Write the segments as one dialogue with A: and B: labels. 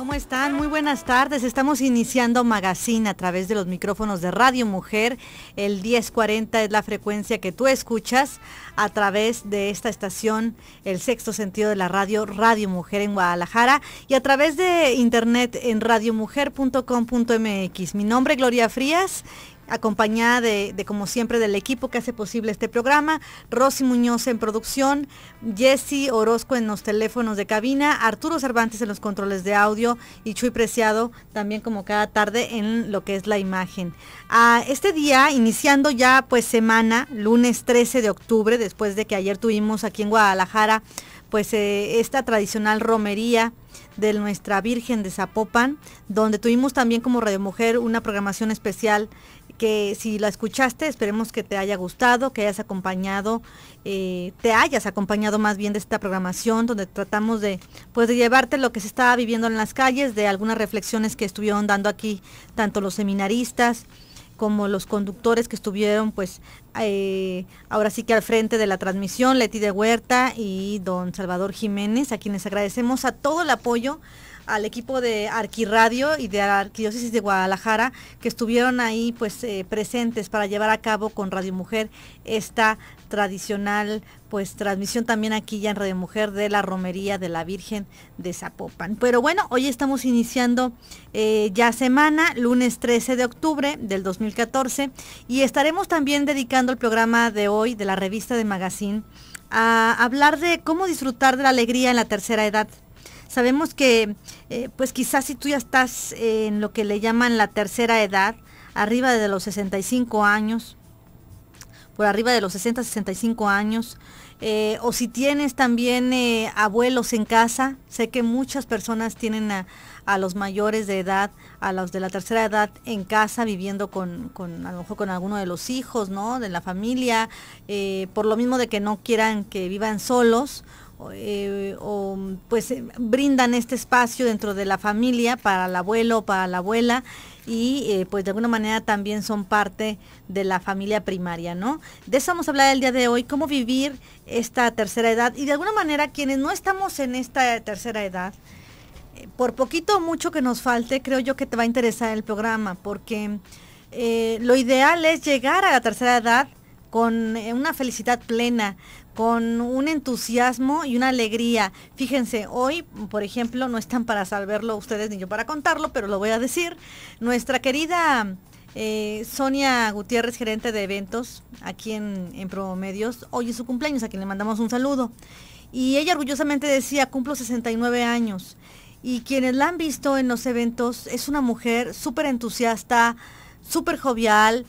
A: ¿Cómo están? Muy buenas tardes. Estamos iniciando Magazine a través de los micrófonos de Radio Mujer. El 1040 es la frecuencia que tú escuchas a través de esta estación, el sexto sentido de la radio, Radio Mujer en Guadalajara, y a través de internet en radiomujer.com.mx. Mi nombre es Gloria Frías acompañada de, como siempre, del equipo que hace posible este programa. Rosy Muñoz en producción, Jesse Orozco en los teléfonos de cabina, Arturo Cervantes en los controles de audio y Chuy Preciado también como cada tarde en lo que es la imagen. A ah, este día, iniciando ya pues semana, lunes 13 de octubre, después de que ayer tuvimos aquí en Guadalajara pues eh, esta tradicional romería de nuestra Virgen de Zapopan, donde tuvimos también como Radio Mujer una programación especial que si la escuchaste, esperemos que te haya gustado, que hayas acompañado, eh, te hayas acompañado más bien de esta programación donde tratamos de, pues, de llevarte lo que se estaba viviendo en las calles, de algunas reflexiones que estuvieron dando aquí tanto los seminaristas como los conductores que estuvieron, pues, eh, ahora sí que al frente de la transmisión, Leti de Huerta y don Salvador Jiménez, a quienes agradecemos a todo el apoyo al equipo de Arquiradio y de Arquidiócesis de Guadalajara que estuvieron ahí pues eh, presentes para llevar a cabo con Radio Mujer esta tradicional pues transmisión también aquí ya en Radio Mujer de la Romería de la Virgen de Zapopan. Pero bueno, hoy estamos iniciando eh, ya semana, lunes 13 de octubre del 2014 y estaremos también dedicando el programa de hoy de la revista de Magazine a hablar de cómo disfrutar de la alegría en la tercera edad. Sabemos que, eh, pues quizás si tú ya estás en lo que le llaman la tercera edad, arriba de los 65 años, por arriba de los 60, 65 años, eh, o si tienes también eh, abuelos en casa, sé que muchas personas tienen a, los mayores de edad, a los de la tercera edad en casa, viviendo con, con a lo mejor con alguno de los hijos, ¿no? De la familia, por lo mismo de que no quieran que vivan solos eh, o pues eh, brindan este espacio dentro de la familia para el abuelo, para la abuela y eh, pues de alguna manera también son parte de la familia primaria, ¿no? De eso vamos a hablar el día de hoy, cómo vivir esta tercera edad y de alguna manera quienes no estamos en esta tercera edad, por poquito o mucho que nos falte, creo yo que te va a interesar el programa porque lo ideal es llegar a la tercera edad con una felicidad plena, con un entusiasmo y una alegría. Fíjense, hoy, por ejemplo, no están para saberlo ustedes ni yo para contarlo, pero lo voy a decir. Nuestra querida eh, Sonia Gutiérrez, gerente de eventos aquí en, en Promedios, hoy es su cumpleaños, a quien le mandamos un saludo. Y ella orgullosamente decía, cumplo 69 años. Y quienes la han visto en los eventos, es una mujer súper entusiasta, súper jovial,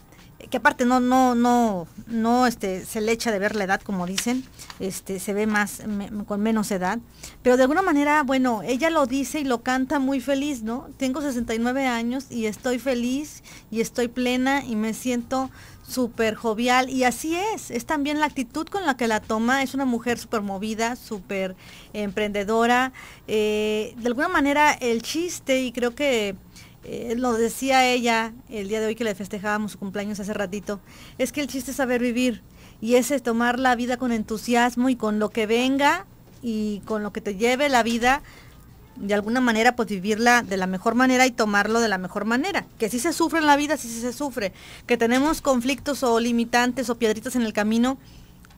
A: que aparte no, no, no, no este, se le echa de ver la edad, como dicen, este, se ve más, con menos edad, pero de alguna manera, bueno, ella lo dice y lo canta muy feliz, ¿no? Tengo 69 años y estoy feliz y estoy plena y me siento súper jovial y así es, es también la actitud con la que la toma, es una mujer súper movida, súper emprendedora, eh, de alguna manera el chiste y creo que eh, lo decía ella el día de hoy que le festejábamos su cumpleaños hace ratito, es que el chiste es saber vivir y ese es tomar la vida con entusiasmo y con lo que venga y con lo que te lleve la vida, de alguna manera pues vivirla de la mejor manera y tomarlo de la mejor manera. Que si se sufre en la vida, si se sufre, que tenemos conflictos o limitantes o piedritas en el camino,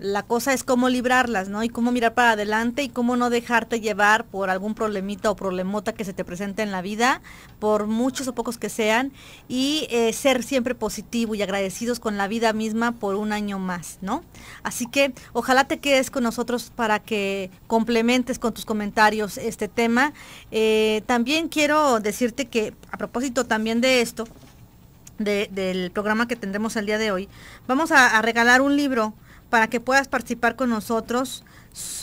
A: la cosa es cómo librarlas, ¿no? Y cómo mirar para adelante y cómo no dejarte llevar por algún problemita o problemota que se te presente en la vida, por muchos o pocos que sean, y eh, ser siempre positivo y agradecidos con la vida misma por un año más, ¿no? Así que ojalá te quedes con nosotros para que complementes con tus comentarios este tema. Eh, también quiero decirte que a propósito también de esto, del programa que tendremos el día de hoy, vamos a regalar un libro para que puedas participar con nosotros.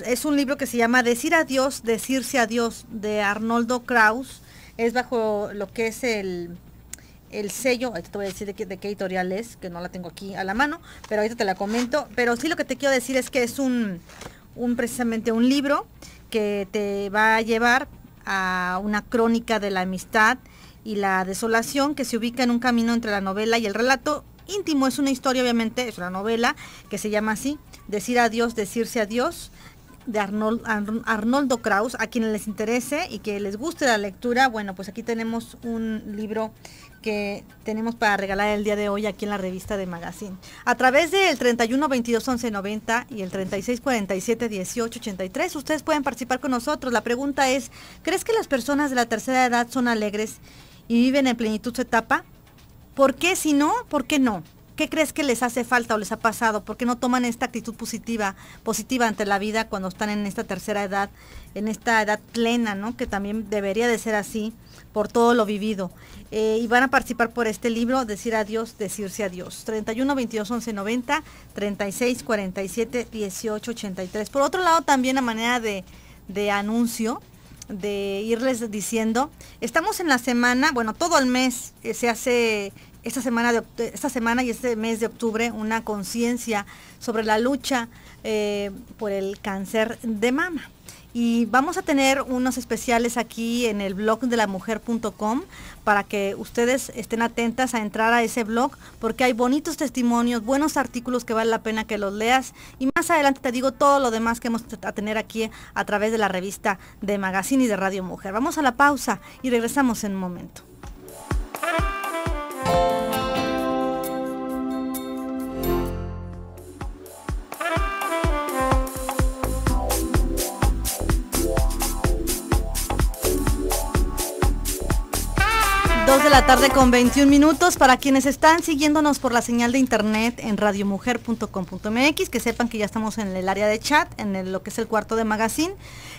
A: Es un libro que se llama Decir adiós, decirse adiós de Arnoldo Kraus. Es bajo lo que es el, el sello, te voy a decir de qué, editorial es, que no la tengo aquí a la mano, pero ahorita te la comento. Pero sí lo que te quiero decir es que es un precisamente un libro que te va a llevar a una crónica de la amistad y la desolación que se ubica en un camino entre la novela y el relato íntimo. Es una historia, obviamente, es una novela que se llama así, Decir adiós, decirse adiós de Arnoldo Kraus, a quienes les interese y que les guste la lectura, bueno, pues aquí tenemos un libro que tenemos para regalar el día de hoy aquí en la revista de Magazine. A través del 31 22 11 y el 36 47 18 ustedes pueden participar con nosotros. La pregunta es, ¿crees que las personas de la tercera edad son alegres y viven en plenitud su etapa? ¿Por qué si no? ¿Por qué no? ¿Qué crees que les hace falta o les ha pasado? ¿Por qué no toman esta actitud positiva, positiva ante la vida cuando están en esta tercera edad, en esta edad plena, ¿no? Que también debería de ser así por todo lo vivido. Eh, y van a participar por este libro, Decir Adiós, Decirse Adiós. 31 22 11 90, 36 47 18 83. Por otro lado, también a manera de, de anuncio, de irles diciendo. Estamos en la semana, bueno, todo el mes eh, se hace esta semana, de, esta semana y este mes de octubre una conciencia sobre la lucha eh, por el cáncer de mama y vamos a tener unos especiales aquí en el blog de la mujer.com para que ustedes estén atentas a entrar a ese blog porque hay bonitos testimonios, buenos artículos que vale la pena que los leas y más adelante te digo todo lo demás que vamos a tener aquí a través de la revista de Magazine y de Radio Mujer. Vamos a la pausa y regresamos en un momento. 2 de la tarde con 21 minutos. Para quienes están siguiéndonos por la señal de internet en radiomujer.com.mx, que sepan que ya estamos en el área de chat, en lo que es el cuarto de magazine,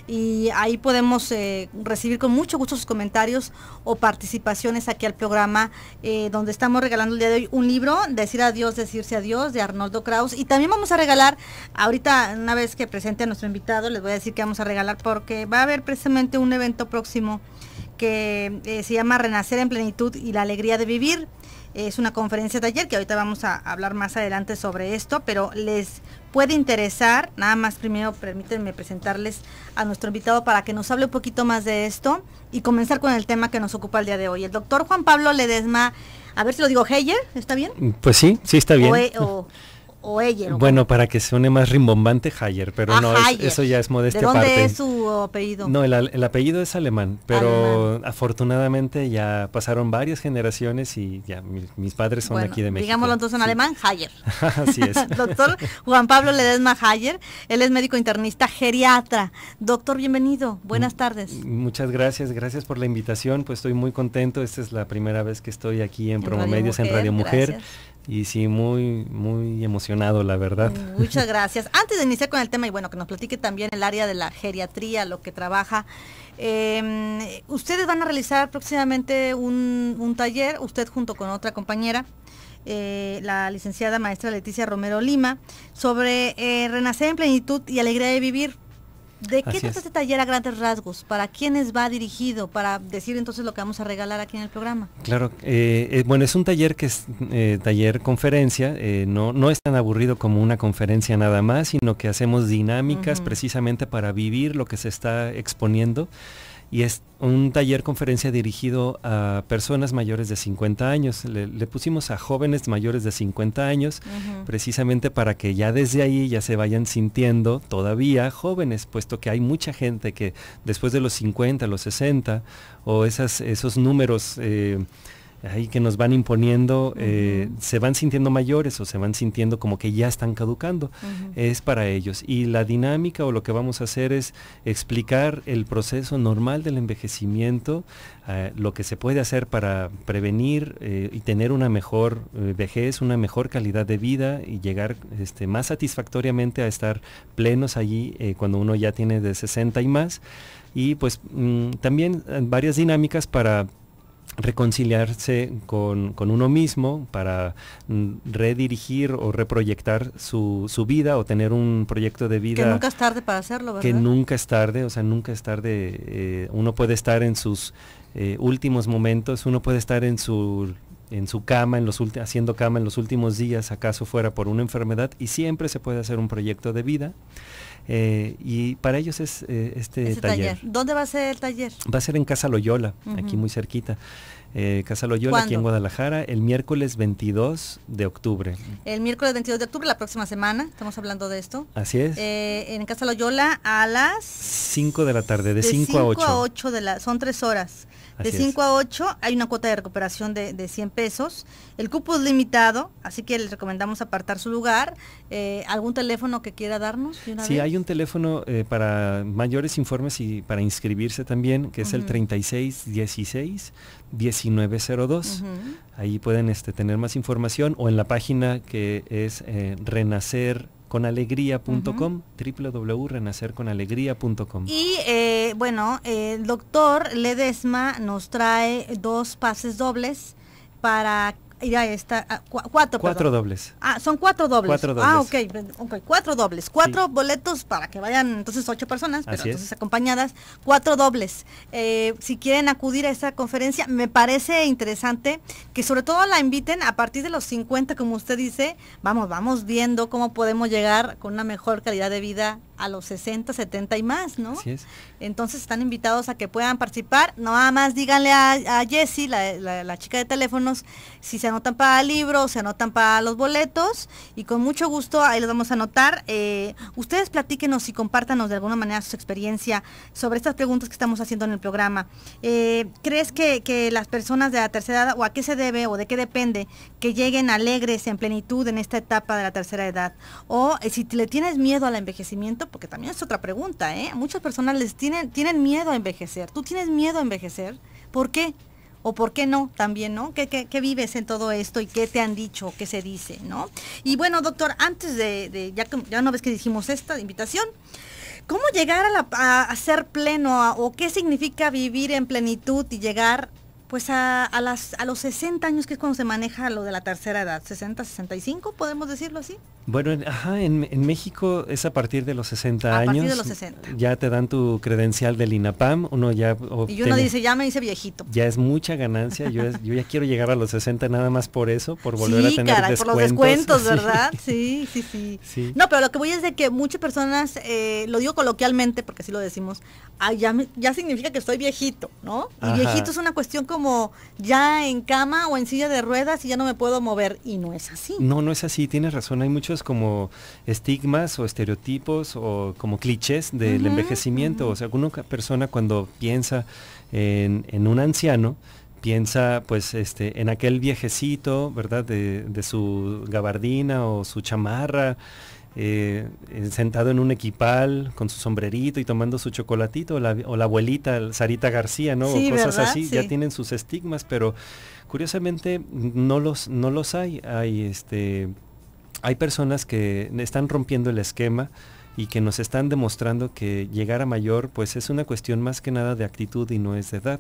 A: y ahí podemos eh, recibir con mucho gusto sus comentarios o participaciones aquí al programa, eh, donde estamos regalando el día de hoy un libro, Decir Adiós, Decirse Adiós, de Arnoldo Kraus. Y también vamos a regalar, ahorita, una vez que presente a nuestro invitado, les voy a decir que vamos a regalar porque va a haber precisamente un evento próximo que eh, se llama Renacer en Plenitud y la Alegría de Vivir. Es una conferencia de ayer, que ahorita vamos a hablar más adelante sobre esto, pero les puede interesar. Nada más primero permítanme presentarles a nuestro invitado para que nos hable un poquito más de esto y comenzar con el tema que nos ocupa el día de hoy. El doctor Juan Pablo Ledesma, a ver si lo digo Heyer, ¿está bien?
B: Mm, pues sí, sí está bien. E, o Bueno, para que suene más rimbombante, Hayer, pero ah, no, eso ya es modestia ¿De dónde es
A: su apellido? No,
B: el, apellido es alemán, pero afortunadamente ya pasaron varias generaciones y ya mis padres son aquí de México. Digámoslo
A: entonces en alemán, Hayer.
B: Así es. doctor
A: Juan Pablo Ledesma Hayer, él es médico internista geriatra. Doctor, bienvenido, buenas mm, tardes.
B: Muchas gracias, gracias por la invitación, pues estoy muy contento, esta es la primera vez que estoy aquí en, en Promomedios en Radio Mujer. Y sí, muy, muy emocionado, la verdad.
A: Mm, muchas gracias. Antes de iniciar con el tema, y bueno, que nos platique también el área de la geriatría, lo que trabaja. Em, ustedes van a realizar próximamente un, taller, usted junto con otra compañera, eh, la licenciada maestra Leticia Romero Lima, sobre eh, renacer en plenitud y alegría de vivir. ¿De qué trata este taller a grandes rasgos? ¿Para quiénes va dirigido? Para decir entonces lo que vamos a regalar aquí en el programa.
B: Claro, eh, eh, bueno, es un taller que es eh, taller conferencia, no, no es tan aburrido como una conferencia nada más, sino que hacemos dinámicas precisamente para vivir lo que se está exponiendo y es un taller conferencia dirigido a personas mayores de 50 años. Le, pusimos a jóvenes mayores de 50 años precisamente para que ya desde ahí ya se vayan sintiendo todavía jóvenes, puesto que hay mucha gente que después de los 50, los 60 o esas, esos números... Eh, ahí que nos van imponiendo, eh, se van sintiendo mayores o se van sintiendo como que ya están caducando. Es para ellos. Y la dinámica o lo que vamos a hacer es explicar el proceso normal del envejecimiento, eh, lo que se puede hacer para prevenir eh, y tener una mejor vejez, una mejor calidad de vida y llegar este, más satisfactoriamente a estar plenos allí cuando uno ya tiene de 60 y más y pues mm, también varias dinámicas para reconciliarse con, uno mismo para mm, redirigir o reproyectar su, vida o tener un proyecto de vida. Que nunca es
A: tarde para hacerlo, ¿verdad? Que
B: nunca es tarde, o sea, nunca es tarde. Eh, uno puede estar en sus eh, últimos momentos, uno puede estar en su en su cama, en los haciendo cama en los últimos días, acaso fuera por una enfermedad, y siempre se puede hacer un proyecto de vida. Eh, y para ellos es eh, este, taller.
A: ¿Dónde va a ser el taller?
B: Va a ser en Casa Loyola, aquí muy cerquita. Eh, Casa Loyola, aquí en Guadalajara, el miércoles 22 de octubre.
A: El miércoles 22 de octubre, la próxima semana, estamos hablando de esto. Así es. Eh, en Casa Loyola a las...
B: 5 de la tarde, de 5 a 8.
A: a de la, son 3 horas de 5 a 8 hay una cuota de recuperación de, 100 pesos. El cupo es limitado, así que les recomendamos apartar su lugar. Eh, ¿Algún teléfono que quiera darnos? sí, hay
B: un teléfono eh, para mayores informes y para inscribirse también, que es el 3616 1902. Ahí pueden este, tener más información o en la página que es eh, Renacer conalegría.com www.renacerconalegría.com. Y
A: eh, bueno, el doctor Ledesma nos trae dos pases dobles para ya está, ah, cuatro. dobles. Ah, son cuatro dobles. Cuatro dobles. Ah, ok, cuatro dobles. Cuatro boletos para que vayan entonces ocho personas, pero entonces acompañadas. Cuatro dobles. Eh, si quieren acudir a esta conferencia, me parece interesante que sobre todo la inviten a partir de los 50, como usted dice, vamos, vamos viendo cómo podemos llegar con una mejor calidad de vida a los 60, 70 y más, ¿no? Así es. Entonces están invitados a que puedan participar. Nada más díganle a, a Jessie, la, chica de teléfonos, si se anotan para el libro, se anotan para los boletos y con mucho gusto ahí los vamos a anotar. Eh, ustedes platíquenos y compártanos de alguna manera su experiencia sobre estas preguntas que estamos haciendo en el programa. Eh, ¿Crees que, las personas de la tercera edad, o a qué se debe o de qué depende, que lleguen alegres, en plenitud en esta etapa de la tercera edad? O eh, si le tienes miedo al envejecimiento, porque también es otra pregunta, ¿eh? Muchas personas les tienen, tienen miedo a envejecer. ¿Tú tienes miedo a envejecer? ¿Por qué? o por qué no también, ¿no? ¿Qué, qué, vives en todo esto y qué te han dicho, qué se dice, ¿no? Y bueno, doctor, antes de, ya, ya, una vez que dijimos esta invitación, ¿cómo llegar a, la, ser pleno o qué significa vivir en plenitud y llegar pues a, las, a los 60 años, que es cuando se maneja lo de la tercera edad, 60, 65, podemos decirlo así.
B: Bueno, en, ajá, en, México es a partir de los 60 años. A partir de los 60. Ya te dan tu credencial del INAPAM, uno ya... y uno dice,
A: ya me dice viejito.
B: Ya es mucha ganancia, yo, yo ya quiero llegar a los 60 nada más por eso, por volver a tener caray, descuentos. por los descuentos, ¿verdad?
A: Sí. sí, sí, No, pero lo que voy es de que muchas personas, eh, lo digo coloquialmente, porque así lo decimos, ya, ya significa que estoy viejito, ¿no? Y viejito es una cuestión como ya en cama o en silla de ruedas y ya no me puedo mover. Y no es así. No,
B: no es así, tienes razón. Hay muchos como estigmas o estereotipos o como clichés del envejecimiento. O sea, alguna persona cuando piensa en, un anciano, piensa pues este en aquel viejecito, ¿verdad? de, su gabardina o su chamarra eh, sentado en un equipal con su sombrerito y tomando su chocolatito, o la, abuelita Sarita García, ¿no? o cosas así, ya tienen sus estigmas, pero curiosamente no los, no los hay. Hay, este, hay personas que están rompiendo el esquema y que nos están demostrando que llegar a mayor pues es una cuestión más que nada de actitud y no es de edad.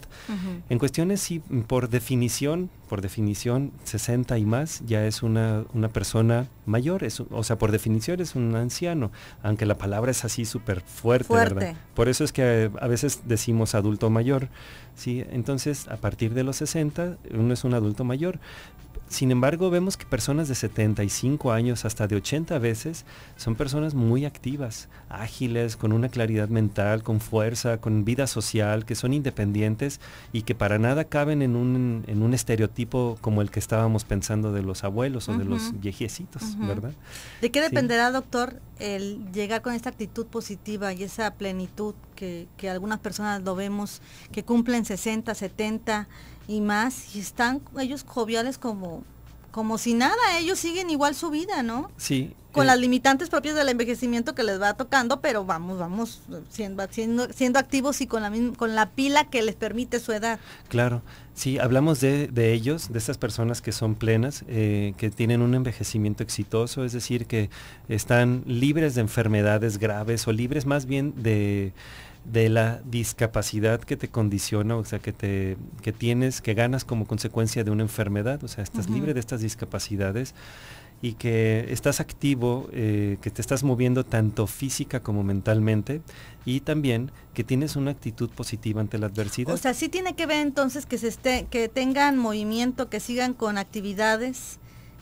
B: En cuestiones sí, por definición, por definición 60 y más ya es una, una persona mayor, o sea, por definición es un anciano, aunque la palabra es así súper fuerte, ¿verdad? Por eso es que eh, a veces decimos adulto mayor, ¿sí? Entonces, a partir de los 60 uno es un adulto mayor, sin embargo, vemos que personas de 75 años, hasta de 80 veces, son personas muy activas, ágiles, con una claridad mental, con fuerza, con vida social, que son independientes y que para nada caben en un, estereotipo como el que estábamos pensando de los abuelos o de los viejecitos, ¿verdad?
A: ¿De qué dependerá, doctor, el llegar con esta actitud positiva y esa plenitud que, que algunas personas lo vemos, que cumplen 60, 70? y más, y están ellos joviales como, como si nada, ellos siguen igual su vida, ¿no?
B: Sí. Con eh, las
A: limitantes propias del envejecimiento que les va tocando, pero vamos, vamos siendo, siendo, siendo activos y con la, con la pila que les permite su edad.
B: Claro, sí, hablamos de, ellos, de estas personas que son plenas, eh, que tienen un envejecimiento exitoso, es decir, que están libres de enfermedades graves o libres más bien de de la discapacidad que te condiciona, o sea, que, te, que tienes, que ganas como consecuencia de una enfermedad, o sea, estás libre de estas discapacidades y que estás activo, eh, que te estás moviendo tanto física como mentalmente y también que tienes una actitud positiva ante la adversidad. O sea,
A: sí tiene que ver entonces que se esté, que tengan movimiento, que sigan con actividades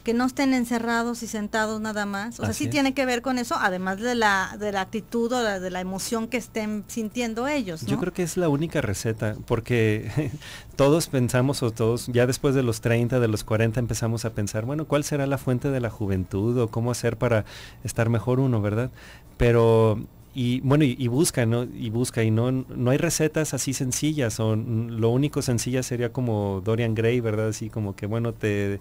A: que no estén encerrados y sentados nada más. O Así sea, sí tiene que ver con eso, además de la, de la actitud o de la emoción que estén sintiendo ellos. Yo creo
B: que es la única receta, porque todos pensamos o todos, ya después de los 30, de los 40 empezamos a pensar, bueno, ¿cuál será la fuente de la juventud o cómo hacer para estar mejor uno, verdad? Pero y bueno, y, busca, ¿no? Y busca, y no, no hay recetas así sencillas, o lo único sencilla sería como Dorian Gray, ¿verdad? Así como que, bueno, te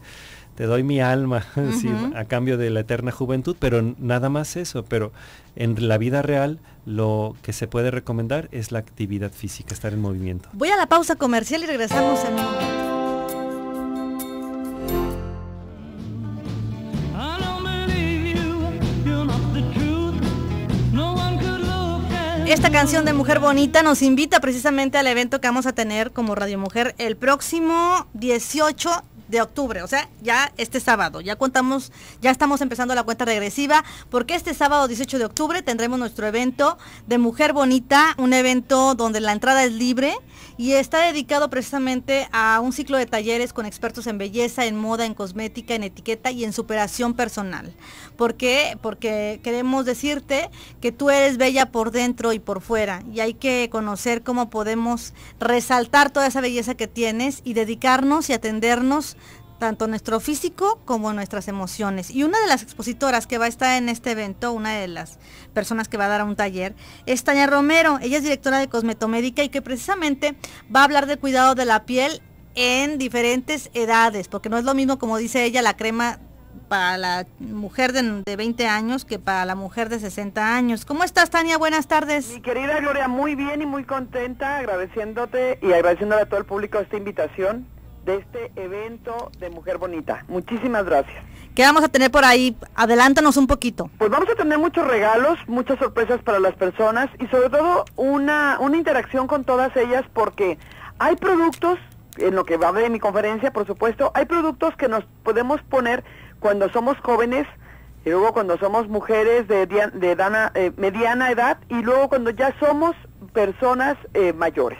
B: te doy mi alma a cambio de la eterna juventud, pero nada más eso, pero en la vida real lo que se puede recomendar es la actividad física, estar en movimiento.
A: Voy a la pausa comercial y regresamos en Esta canción de Mujer Bonita nos invita precisamente al evento que vamos a tener como Radio Mujer el próximo 18 de octubre, o sea, ya este sábado, ya contamos, ya estamos empezando la cuenta regresiva, porque este sábado 18 de octubre tendremos nuestro evento de Mujer Bonita, un evento donde la entrada es libre y está dedicado precisamente a un ciclo de talleres con expertos en belleza, en moda, en cosmética, en etiqueta y en superación personal. ¿Por qué? Porque queremos decirte que tú eres bella por dentro y por fuera y hay que conocer cómo podemos resaltar toda esa belleza que tienes y dedicarnos y atendernos tanto nuestro físico como nuestras emociones. Y una de las expositoras que va a estar en este evento, una de las personas que va a dar a un taller, es Tania Romero. Ella es directora de Cosmetomédica y que precisamente va a hablar de cuidado de la piel en diferentes edades, porque no es lo mismo, como dice ella, la crema para la mujer de, de, 20 años que para la mujer de 60 años. ¿Cómo estás, Tania? Buenas tardes. Mi
C: querida Gloria, muy bien y muy contenta, agradeciéndote y agradeciéndole a todo el público esta invitación de este evento de Mujer Bonita. Muchísimas gracias. ¿Qué vamos a tener por ahí? Adelántanos un poquito. Pues vamos a tener muchos regalos, muchas sorpresas para las personas y sobre todo una, una interacción con todas ellas porque hay productos, en lo que va a en mi conferencia, por supuesto, hay productos que nos podemos poner cuando somos jóvenes y luego cuando somos mujeres de, de dana, eh, mediana edad y luego cuando ya somos personas eh, mayores.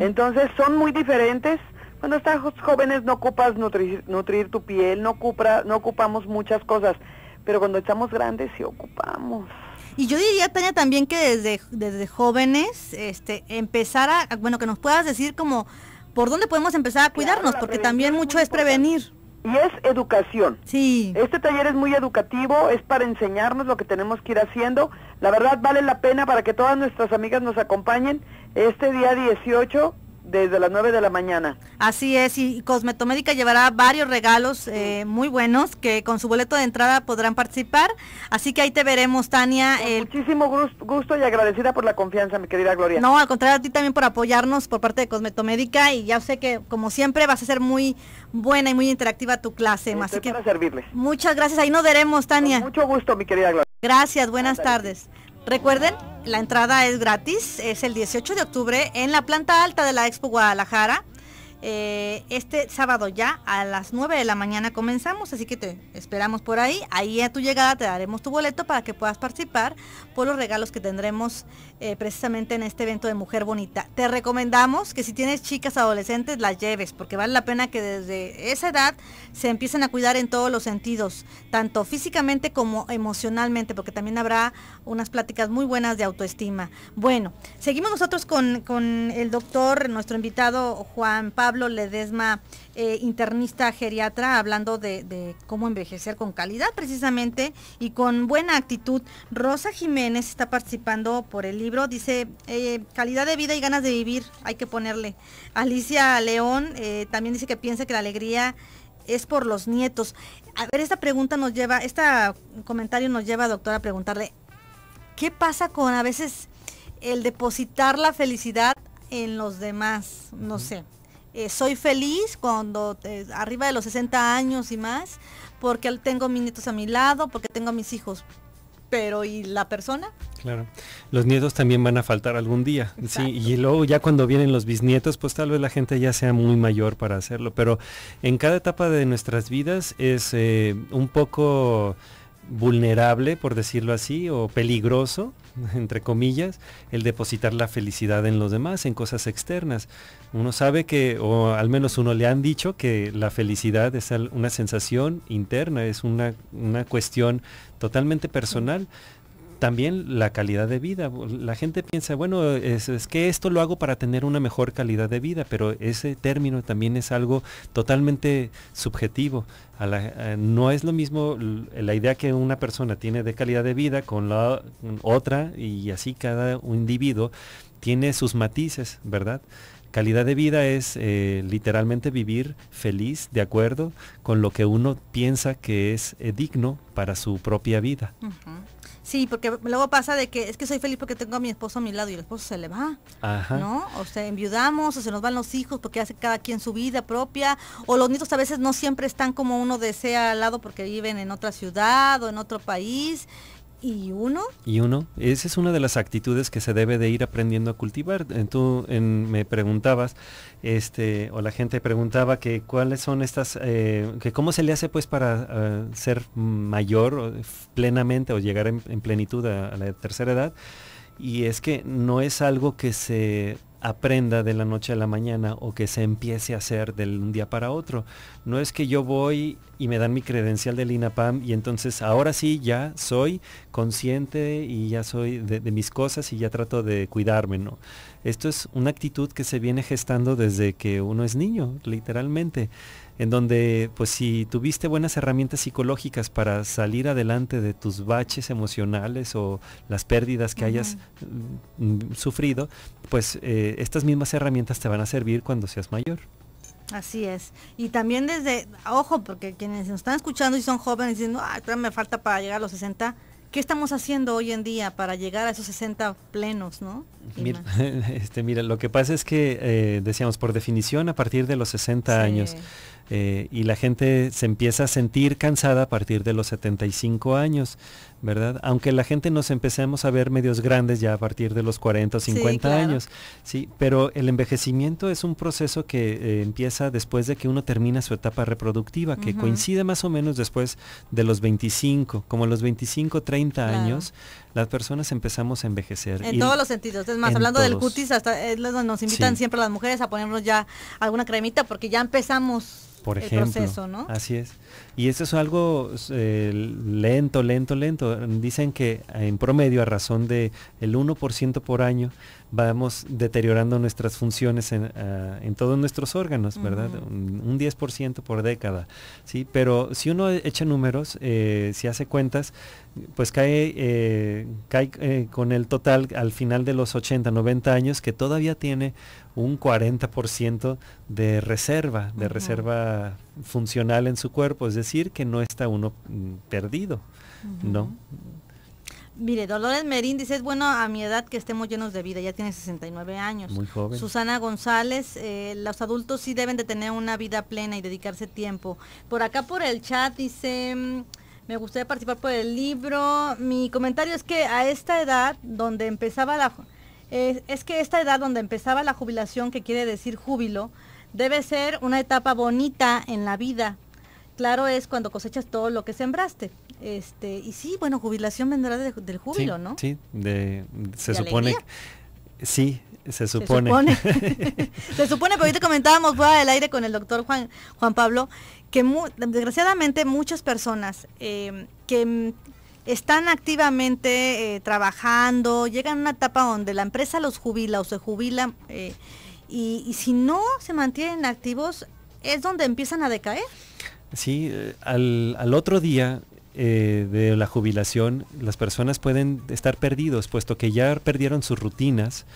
C: Entonces son muy diferentes cuando estás jóvenes no ocupas nutrir, tu piel, no, no ocupamos muchas cosas, pero cuando estamos grandes sí ocupamos.
A: Y yo diría, Tania, también que desde, desde jóvenes este, empezar a, bueno, que nos puedas decir como por dónde podemos empezar a cuidarnos, porque
C: también mucho es prevenir. Y es educación. Sí. Este taller es muy educativo, es para enseñarnos lo que tenemos que ir haciendo. La verdad vale la pena para que todas nuestras amigas nos acompañen este día 18 desde las 9 de la mañana. Así
A: es, y Cosmetomédica llevará varios regalos eh, muy buenos que con su boleto de entrada podrán participar. Así que ahí te veremos, Tania. muchísimo
C: gusto y agradecida por la confianza, mi querida Gloria. No,
A: al contrario, a ti también por apoyarnos por parte de Cosmetomédica y ya sé que, como siempre, vas a ser muy buena y muy interactiva tu clase. así Muchas gracias, ahí nos veremos, Tania. mucho gusto, mi querida Gloria. Gracias, buenas tardes. Recuerden la entrada es gratis, es el 18 de octubre en la planta alta de la Expo Guadalajara. Eh, este sábado ya a las 9 de la mañana comenzamos, así que te esperamos por ahí. Ahí a tu llegada te daremos tu boleto para que puedas participar por los regalos que tendremos eh, precisamente en este evento de Mujer Bonita. Te recomendamos que si tienes chicas adolescentes las lleves, porque vale la pena que desde esa edad se empiecen a cuidar en todos los sentidos, tanto físicamente como emocionalmente, porque también habrá unas pláticas muy buenas de autoestima. Bueno, seguimos nosotros con el doctor, nuestro invitado Juan Pablo. Pablo Ledesma, eh, internista geriatra, hablando de, cómo envejecer con calidad precisamente y con buena actitud. Rosa Jiménez está participando por el libro, dice, eh, calidad de vida y ganas de vivir, hay que ponerle. Alicia León eh, también dice que piensa que la alegría es por los nietos. A ver, esta pregunta nos lleva, este comentario nos lleva, doctora, a preguntarle, ¿qué pasa con a veces el depositar la felicidad en los demás? No sé. Eh, soy feliz cuando eh, arriba de los 60 años y más, porque tengo mis nietos a mi lado, porque tengo a mis hijos. Pero ¿y la persona?
B: Claro. Los nietos también van a faltar algún día. Sí, y luego ya cuando vienen los bisnietos, pues tal vez la gente ya sea muy mayor para hacerlo. Pero en cada etapa de nuestras vidas es eh, un poco vulnerable, por decirlo así, o peligroso, entre comillas, el depositar la felicidad en los demás, en cosas externas. Uno sabe que, o al menos uno le han dicho, que la felicidad es una sensación interna, es una, cuestión totalmente personal también la calidad de vida. La gente piensa, bueno, es, que esto lo hago para tener una mejor calidad de vida, pero ese término también es algo totalmente subjetivo. Eh, no es lo mismo la idea que una persona tiene de calidad de vida con la otra y así cada individuo tiene sus matices, ¿verdad? Calidad de vida es eh, literalmente vivir feliz de acuerdo con lo que uno piensa que es eh, digno para su propia vida.
A: Sí, porque luego pasa de que es que soy feliz porque tengo a mi esposo a mi lado y el esposo se le va, ¿no? O se enviudamos, o se nos van los hijos porque hace cada quien su vida propia, o los nietos a veces no siempre están como uno desea al lado porque viven en otra ciudad o en otro país. ¿Y uno?
B: Y uno. Esa es una de las actitudes que se debe de ir aprendiendo a cultivar. tú me preguntabas, este, o la gente preguntaba que cuáles son estas, eh, que cómo se le hace pues para eh, ser mayor plenamente o llegar en, plenitud a la tercera edad. Y es que no es algo que se aprenda de la noche a la mañana o que se empiece a hacer de un día para otro. No es que yo voy y me dan mi credencial del INAPAM y entonces ahora sí ya soy consciente y ya soy de, mis cosas y ya trato de cuidarme, ¿no? Esto es una actitud que se viene gestando desde que uno es niño, literalmente en donde pues si tuviste buenas herramientas psicológicas para salir adelante de tus baches emocionales o las pérdidas que hayas mm, mm, sufrido, pues eh, estas mismas herramientas te van a servir cuando seas mayor.
A: Así es. Y también desde, ojo, porque quienes nos están escuchando y son jóvenes diciendo, ah, me falta para llegar a los 60, ¿qué estamos haciendo hoy en día para llegar a esos 60 plenos, no? Mira,
B: este, mira, lo que pasa es que, eh, decíamos, por definición, a partir de los 60 años, eh, y la gente se empieza a sentir cansada a partir de los 75 años. ¿verdad? Aunque la gente nos empecemos a ver medios grandes ya a partir de los 40 o 50 años, sí, pero el envejecimiento es un proceso que eh, empieza después de que uno termina su etapa reproductiva, que coincide más o menos después de los 25, como los 25, 30 años, las personas empezamos a envejecer. En todos los sentidos, es más, hablando del cutis,
A: hasta nos invitan siempre las mujeres a ponernos ya alguna cremita porque ya empezamos El proceso, ¿no?
B: Así es. Y eso es algo eh, lento, lento, lento. Dicen que en promedio, a razón de el 1% por año, vamos deteriorando nuestras funciones en, ah, todos nuestros órganos, ¿verdad? un, 10% por década, ¿sí? Pero si uno echa números, eh, si hace cuentas, pues cae, eh, eh, con el total al final de los 80, 90 años que todavía tiene un 40% de reserva, de reserva funcional en su cuerpo, es decir, que no está uno mm, perdido,
A: ¿no? Mire, Dolores Merín dice, es bueno a mi edad que estemos llenos de vida, ya tiene 69 años. Muy joven. Susana González, eh, los adultos sí deben de tener una vida plena y dedicarse tiempo. Por acá por el chat dice, mm, me gustaría participar por el libro. Mi comentario es que a esta edad donde empezaba la... es que esta edad donde empezaba la jubilación, que quiere decir júbilo, debe ser una etapa bonita en la vida. Claro es cuando cosechas todo lo que sembraste este, y sí, bueno, jubilación vendrá del júbilo, ¿no? Sí,
B: de, se supone. Sí, se supone. Se
A: supone, se supone pero ahorita comentábamos fuera del aire con el doctor Juan, Juan Pablo, que desgraciadamente muchas personas em, que están activamente eh, trabajando, llegan a una etapa donde la empresa los jubila o se jubila eh, y, y si no se mantienen activos es donde empiezan a decaer.
B: Sí, eh, al, al, otro día eh, de la jubilación, las personas pueden estar perdidos, puesto que ya perdieron sus rutinas,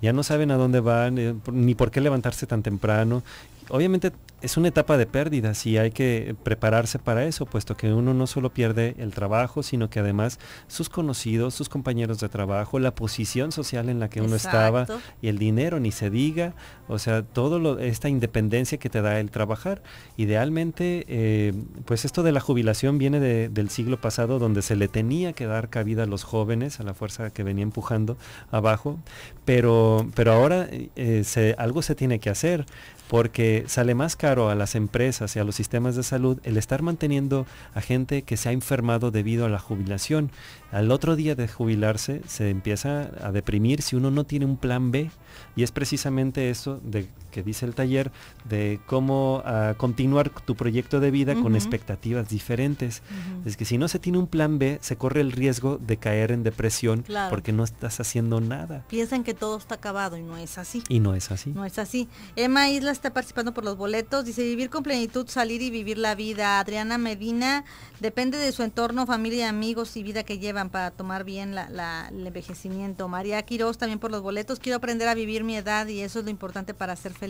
B: ya no saben a dónde van, eh, ni por qué levantarse tan temprano, obviamente es una etapa de pérdidas y hay que prepararse para eso, puesto que uno no solo pierde el trabajo, sino que además sus conocidos, sus compañeros de trabajo, la posición social en la que uno estaba y el dinero, ni se diga, o sea, toda esta independencia que te da el trabajar. Idealmente, eh, pues esto de la jubilación viene del siglo pasado, donde se le tenía que dar cabida a los jóvenes, a la fuerza que venía empujando abajo, pero, pero ahora eh, algo se tiene que hacer porque sale más caro a las empresas y a los sistemas de salud el estar manteniendo a gente que se ha enfermado debido a la jubilación. Al otro día de jubilarse se empieza a deprimir si uno no tiene un plan B y es precisamente eso de que dice el taller de cómo ah, continuar tu proyecto de vida con expectativas diferentes. Es que si no se tiene un plan B, se corre el riesgo de caer en depresión porque no estás haciendo nada.
A: Piensan que todo está acabado y no es así. Y
B: no es así. No
A: es así. Emma Isla está participando por los boletos, dice vivir con plenitud, salir y vivir la vida. Adriana Medina, depende de su entorno, familia, amigos y vida que llevan para tomar bien el envejecimiento. María Quiroz también por los boletos, quiero aprender a vivir mi edad y eso es lo importante para ser feliz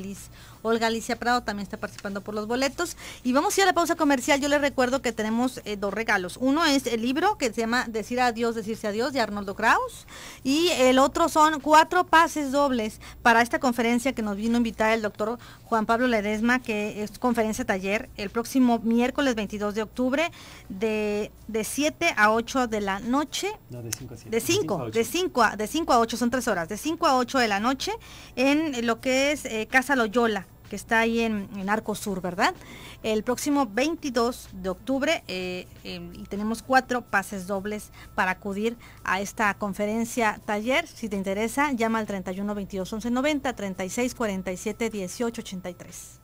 A: Olga Alicia Prado también está participando por los boletos. Y vamos a ir a la pausa comercial. Yo les recuerdo que tenemos eh, dos regalos. Uno es el libro que se llama Decir adiós, decirse adiós de Arnoldo Kraus. Y el otro son cuatro pases dobles para esta conferencia que nos vino a invitar el doctor Juan Pablo Ledesma, que es conferencia taller el próximo miércoles 22 de octubre de, de 7 a 8 de la noche.
B: No, de 5 a 7. De 5, de
A: 5 a, de a 8, son tres horas. De 5 a 8 de la noche en lo que es eh, Casa a Loyola, que está ahí en, Arco Sur, ¿verdad? El próximo 22 de octubre eh, em, y tenemos cuatro pases dobles para acudir a esta conferencia taller. Si te interesa, llama al 31 22 11 90 36 47 18 83.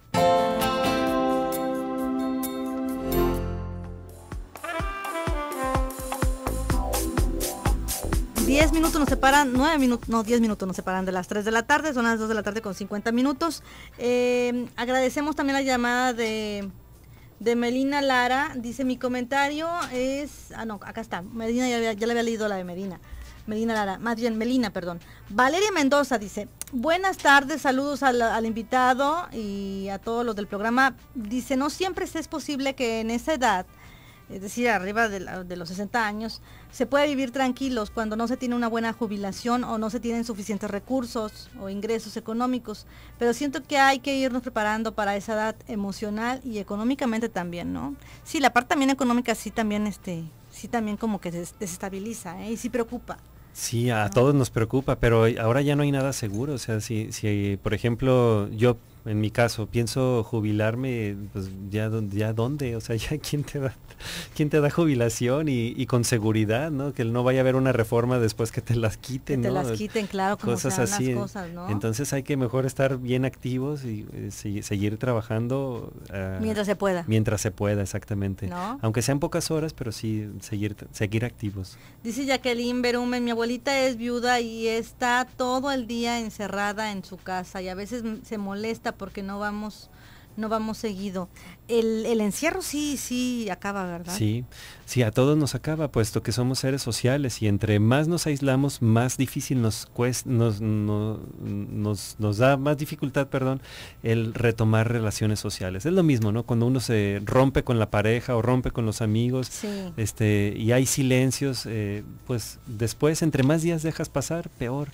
A: 10 minutos nos separan, nueve minutos, no, 10 minutos nos separan de las tres de la tarde, son las dos de la tarde con 50 minutos. Eh, agradecemos también la llamada de, de Melina Lara. Dice mi comentario es, ah no, acá está, Medina ya, le había leído la de Medina. Melina Lara, más bien Melina, perdón. Valeria Mendoza dice, buenas tardes, saludos al, invitado y a todos los del programa. Dice, no siempre es posible que en esa edad es decir, arriba de, los 60 años, se puede vivir tranquilos cuando no se tiene una buena jubilación o no se tienen suficientes recursos o ingresos económicos. Pero siento que hay que irnos preparando para esa edad emocional y económicamente también, ¿no? Sí, la parte también económica sí también, este, sí también como que se desestabiliza ¿eh? y sí preocupa.
B: Sí, a todos nos preocupa, pero ahora ya no hay nada seguro. O sea, si, si por ejemplo, yo en mi caso, pienso jubilarme, pues ya, ya dónde, o sea, ya quién te da, quién te da jubilación y, con seguridad, ¿no? Que no vaya a haber una reforma después que te las quiten, Te las quiten, claro, cosas así. Entonces hay que mejor estar bien activos y, eh, seguir trabajando. Ah, mientras se pueda. Mientras se pueda, exactamente. Aunque sean pocas horas, pero sí seguir, seguir activos.
A: Dice Jacqueline Berumen, mi abuelita es viuda y está todo el día encerrada en su casa y a veces se molesta porque no vamos no vamos seguido. El, encierro sí, sí acaba, ¿verdad? Sí,
B: sí, a todos nos acaba, puesto que somos seres sociales y entre más nos aislamos, más difícil nos, nos, da más dificultad, perdón, el retomar relaciones sociales. Es lo mismo, ¿no? Cuando uno se rompe con la pareja o rompe con los amigos este, y hay silencios, eh, pues después, entre más días dejas pasar, peor.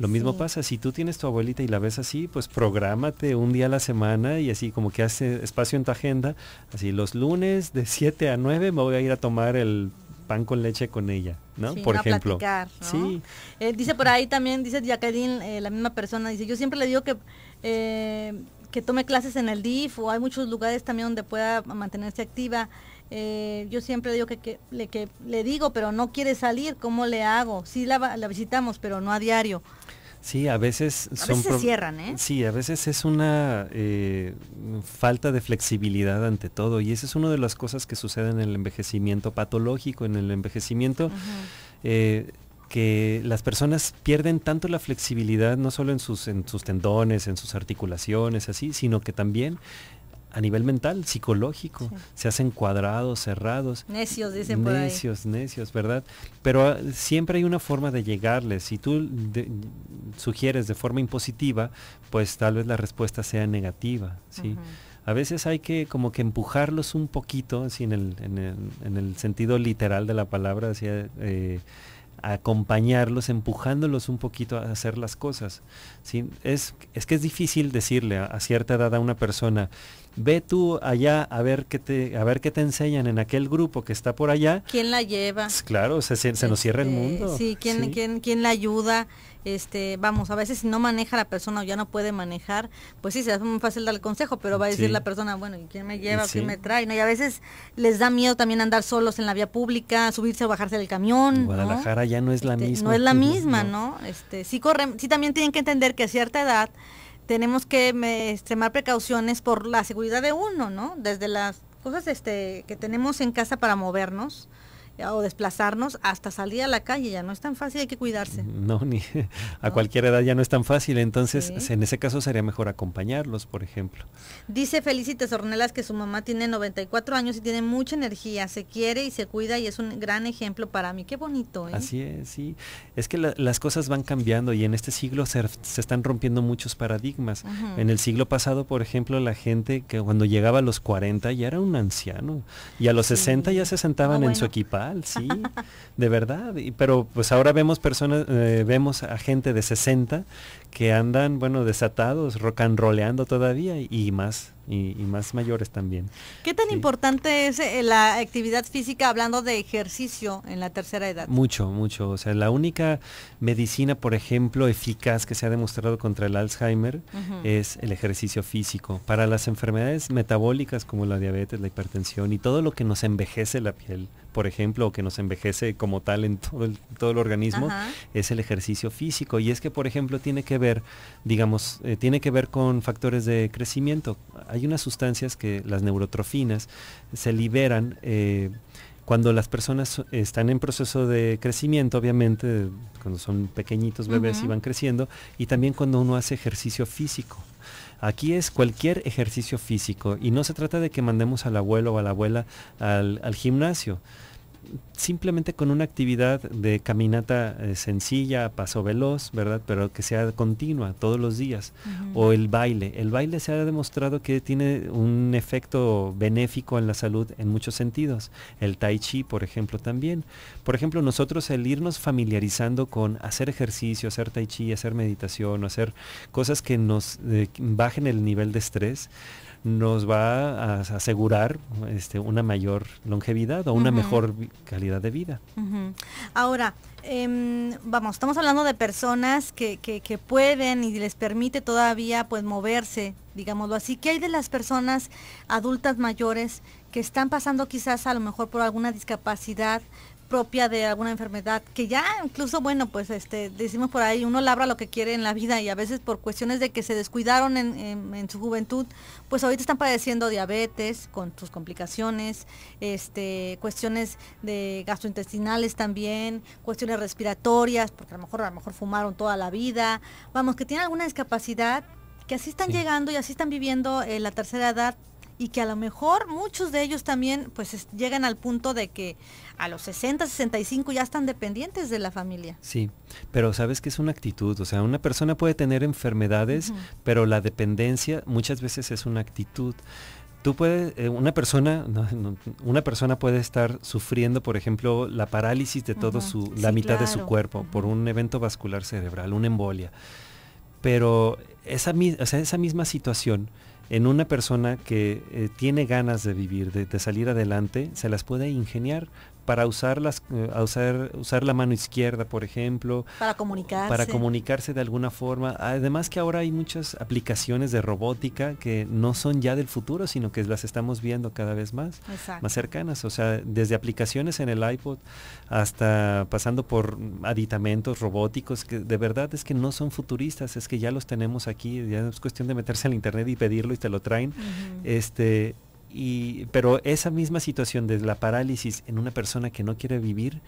B: Lo mismo pasa, si tú tienes tu abuelita y la ves así, pues prográmate un día a la semana y así como que hace espacio en tu agenda, así los lunes de 7 a 9 me voy a ir a tomar el pan con leche con ella, ¿no? por ejemplo.
A: Sí. Eh, dice por ahí también, dice Jacqueline, eh, la misma persona, dice, yo siempre le digo que... Eh, que tome clases en el DIF o hay muchos lugares también donde pueda mantenerse activa. yo siempre digo que, le, que le digo, pero no quiere salir, ¿cómo le hago? Sí la, la visitamos, pero no a diario.
B: Sí, a veces son... veces se cierran, ¿eh? Sí, a veces es una eh, falta de flexibilidad ante todo y esa es una de las cosas que sucede en el envejecimiento patológico, en el envejecimiento... Eh, que las personas pierden tanto la flexibilidad, no solo en sus, en sus tendones, en sus articulaciones, así, sino que también a nivel mental, psicológico. Se hacen cuadrados, cerrados. Necios, dicen por Necios, ahí. necios, ¿verdad? Pero ah, siempre hay una forma de llegarles. Si tú sugieres de forma impositiva, pues tal vez la respuesta sea negativa, A veces hay que como que empujarlos un poquito, así en el, sentido literal de la palabra, eh, eh, acompañarlos, empujándolos un poquito a hacer las cosas. Es, es que es difícil decirle a, cierta edad a una persona, ve tú allá a ver qué te, a ver qué te enseñan en aquel grupo que está por allá.
A: ¿Quién la lleva? Pues
B: claro, se, se, nos cierra el este, mundo. Sí, ¿quién, ¿quién,
A: quién la ayuda? este, vamos, a veces si no maneja la persona o ya no puede manejar, pues sí, se hace muy fácil dar el consejo, pero va a decir la persona, bueno, ¿y quién me lleva? ¿Quién me trae? ¿No? Y a veces les da miedo también andar solos en la vía pública, subirse o bajarse del camión. Guadalajara
B: ya no es la este, misma. No es la misma,
A: ¿no? ¿no? Este, sí, corre, sí también tienen que entender que a cierta edad tenemos que tomar extremar precauciones por la seguridad de uno, ¿no? Desde las cosas este, que tenemos en casa para movernos, eh, o desplazarnos hasta salir a la calle. Ya no es tan fácil, hay que cuidarse.
B: No, ni a cualquier edad ya no es tan fácil. Entonces, en ese caso sería mejor acompañarlos, por ejemplo.
A: Dice Felicitas Ornelas que su mamá tiene 94 años y tiene mucha energía, se quiere y se cuida y es un gran ejemplo para mí. Qué bonito. ¿eh? Así
B: es, sí. Es que las cosas van cambiando y en este siglo se, están rompiendo muchos paradigmas. En el siglo pasado, por ejemplo, la gente que cuando llegaba a los 40 ya era un anciano y a los 60 ya se sentaban en su equipaje sí, de verdad. pero pues ahora vemos personas, eh, vemos a gente de 60 que andan, bueno, desatados, rock todavía y más, y, más mayores también.
A: ¿Qué tan importante es eh, la actividad física hablando de ejercicio en la tercera edad?
B: Mucho, mucho. O sea, la única medicina, por ejemplo, eficaz que se ha demostrado contra el Alzheimer es el ejercicio físico. Para las enfermedades metabólicas como la diabetes, la hipertensión y todo lo que nos envejece la piel, por ejemplo, o que nos envejece como tal en todo el, todo el organismo, es el ejercicio físico. Y es que, por ejemplo, tiene que ver, digamos, eh, tiene que ver con factores de crecimiento. Hay unas sustancias que las neurotrofinas se liberan. Eh, cuando las personas están en proceso de crecimiento, obviamente, cuando son pequeñitos bebés y van creciendo, y también cuando uno hace ejercicio físico. Aquí es cualquier ejercicio físico y no se trata de que mandemos al abuelo o a la abuela al, al gimnasio simplemente con una actividad de caminata eh, sencilla, paso veloz, ¿verdad? Pero que sea continua todos los días. O el baile. El baile se ha demostrado que tiene un efecto benéfico en la salud en muchos sentidos. El tai chi, por ejemplo, también. Por ejemplo, nosotros el irnos familiarizando con hacer ejercicio, hacer tai chi, hacer meditación, hacer cosas que nos eh, bajen el nivel de estrés, nos va a asegurar este, una mayor longevidad o una mejor calidad de vida.
A: Ahora, em, vamos, estamos hablando de personas que, pueden y les permite todavía pues moverse, digámoslo así. ¿Qué hay de las personas adultas mayores que están pasando quizás a lo mejor por alguna discapacidad propia de alguna enfermedad, que ya incluso, bueno, pues este, decimos por ahí, uno labra lo que quiere en la vida y a veces por cuestiones de que se descuidaron en, en, su juventud, pues ahorita están padeciendo diabetes con sus complicaciones, este, cuestiones de gastrointestinales también, cuestiones respiratorias, porque a lo mejor, a lo mejor fumaron toda la vida, vamos, que tienen alguna discapacidad que así están llegando y así están viviendo en la tercera edad y que a lo mejor muchos de ellos también pues llegan al punto de que a los 60, 65 ya están dependientes de la familia.
B: Sí, pero sabes que es una actitud, o sea, una persona puede tener enfermedades, pero la dependencia muchas veces es una actitud. Tú puedes, eh, una persona, una persona puede estar sufriendo, por ejemplo, la parálisis de todo su, la mitad de su cuerpo por un evento vascular cerebral, una embolia. Pero esa, esa misma situación en una persona que eh, tiene ganas de vivir, de, salir adelante, se las puede ingeniar para usar, eh, usar, usar la mano izquierda, por ejemplo.
A: Para comunicarse. Para
B: comunicarse de alguna forma. Además que ahora hay muchas aplicaciones de robótica que no son ya del futuro, sino que las estamos viendo cada vez más, más cercanas. O sea, desde aplicaciones en el iPod hasta pasando por aditamentos robóticos, que de verdad es que no son futuristas, es que ya los tenemos aquí, ya es cuestión de meterse al internet y pedirlo y te lo traen. Este pero esa misma situación de la parálisis en una persona que no quiere vivir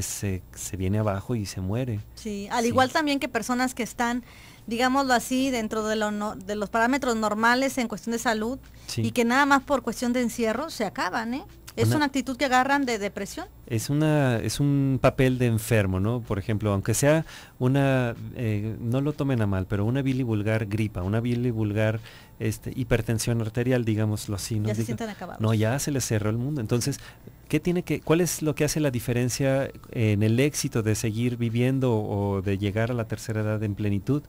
B: se viene abajo y se muere.
A: Sí, al igual también que personas que están, digámoslo así, dentro de, de los parámetros normales en cuestión de salud y que nada más por cuestión de encierro se acaban. ¿eh? Es una actitud que agarran de depresión
B: es, una, es un papel de enfermo, ¿no? Por ejemplo, aunque sea una, eh, no lo tomen a mal, pero una bili vulgar gripa, una y vulgar este, hipertensión arterial, digámoslo así. ¿no? Ya se sienten acabados. ya se les cerró el mundo. Entonces, ¿qué tiene que, ¿cuál es lo que hace la diferencia en el éxito de seguir viviendo o de llegar a la tercera edad en plenitud?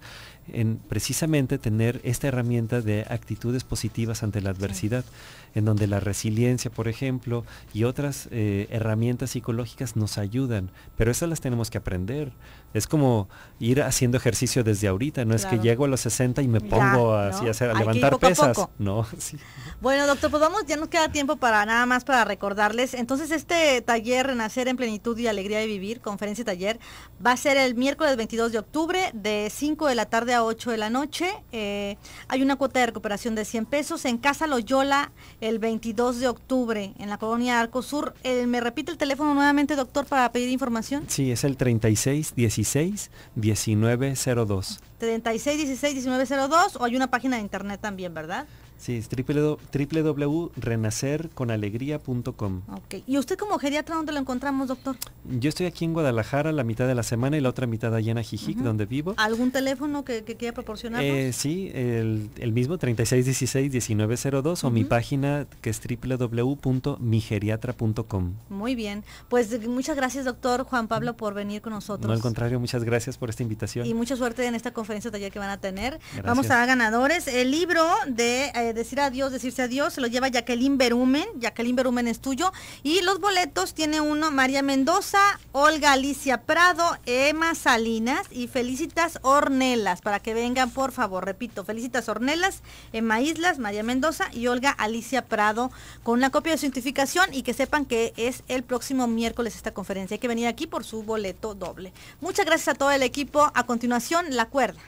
B: En precisamente tener esta herramienta de actitudes positivas ante la adversidad, en donde la resiliencia, por ejemplo, y otras eh, herramientas psicológicas nos ayudan, pero esas las tenemos que aprender. Es como ir haciendo ejercicio desde ahorita, no es que llego a los 60 y me pongo a, levantar pesas. No,
A: Bueno, doctor, pues ya nos queda tiempo para nada más para recordarles. Entonces, este taller Renacer en Plenitud y Alegría de Vivir, conferencia y taller, va a ser el miércoles 22 de octubre de 5 de la tarde a 8 de la noche. Eh, hay una cuota de recuperación de 100 pesos en Casa Loyola el 22 de octubre en la colonia Arcosur. Eh, ¿Me repite el teléfono nuevamente, doctor, para pedir información?
B: Sí, es el 36 36 1902.
A: 36 16 1902 o hay una página de internet también, ¿verdad?
B: Sí, es www.renacerconalegría.com.
A: ¿Y usted como geriatra dónde lo encontramos, doctor?
B: Yo estoy aquí en Guadalajara la mitad de la semana y la otra mitad allá en Ajijic, donde vivo.
A: ¿Algún teléfono que, quiera proporcionar? Eh,
B: sí, el, el mismo 3616-1902 o mi página que es www.migeriatra.com.
A: Muy bien. Pues muchas gracias, doctor Juan Pablo, por venir con nosotros. No, al
B: contrario, muchas gracias por esta invitación. Y
A: mucha suerte en esta conferencia taller que van a tener. Vamos a ganadores. El libro de... Eh, decir adiós, decirse adiós, se lo lleva Jacqueline Berumen, Jacqueline Berumen es tuyo, y los boletos tiene uno María Mendoza, Olga Alicia Prado, Emma Salinas y Felicitas Ornelas, para que vengan por favor, repito, Felicitas Ornelas, Emma Islas, María Mendoza y Olga Alicia Prado con una copia de su identificación y que sepan que es el próximo miércoles esta conferencia, hay que venir aquí por su boleto doble. Muchas gracias a todo el equipo, a continuación la cuerda.